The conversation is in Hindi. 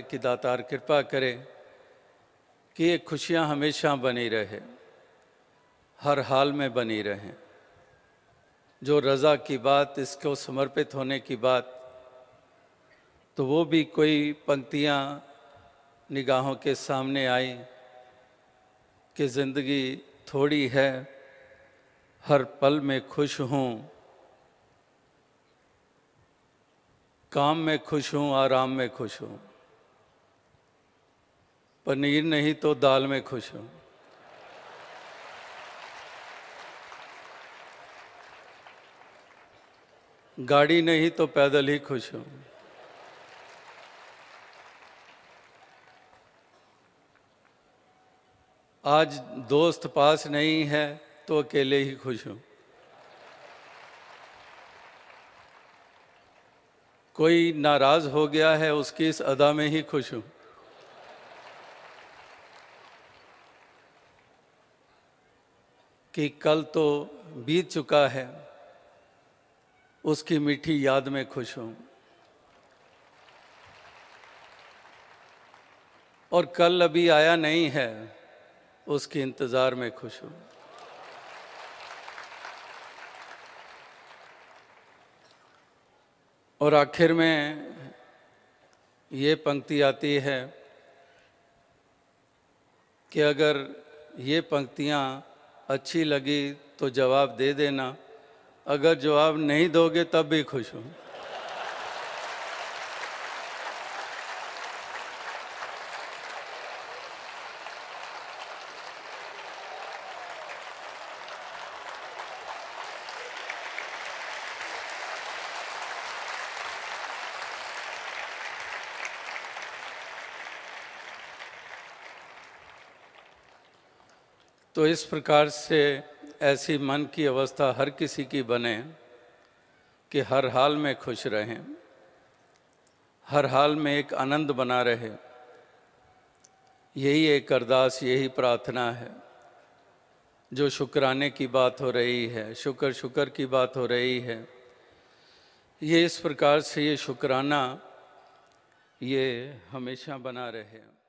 कि दातार कृपा करे कि ये खुशियाँ हमेशा बनी रहे हर हाल में बनी रहें जो रज़ा की बात इसको समर्पित होने की बात तो वो भी कोई पंक्तियाँ निगाहों के सामने आई कि ज़िंदगी थोड़ी है हर पल में खुश हूँ काम में खुश हूँ आराम में खुश हूँ पनीर नहीं तो दाल में खुश हूँ गाड़ी नहीं तो पैदल ही खुश हूँ आज दोस्त पास नहीं है तो अकेले ही खुश हूँ कोई नाराज हो गया है उसकी इस अदा में ही खुश हूँ कि कल तो बीत चुका है उसकी मीठी याद में खुश हूँ और कल अभी आया नहीं है उसके इंतज़ार में खुश हूँ और आखिर में ये पंक्ति आती है कि अगर ये पंक्तियाँ अच्छी लगी तो जवाब दे देना अगर जवाब नहीं दोगे तब भी खुश हूँ तो इस प्रकार से ऐसी मन की अवस्था हर किसी की बने कि हर हाल में खुश रहें हर हाल में एक आनंद बना रहे यही एक अरदास यही प्रार्थना है जो शुक्राने की बात हो रही है शुक्र शुक्र की बात हो रही है ये इस प्रकार से ये शुक्राना ये हमेशा बना रहे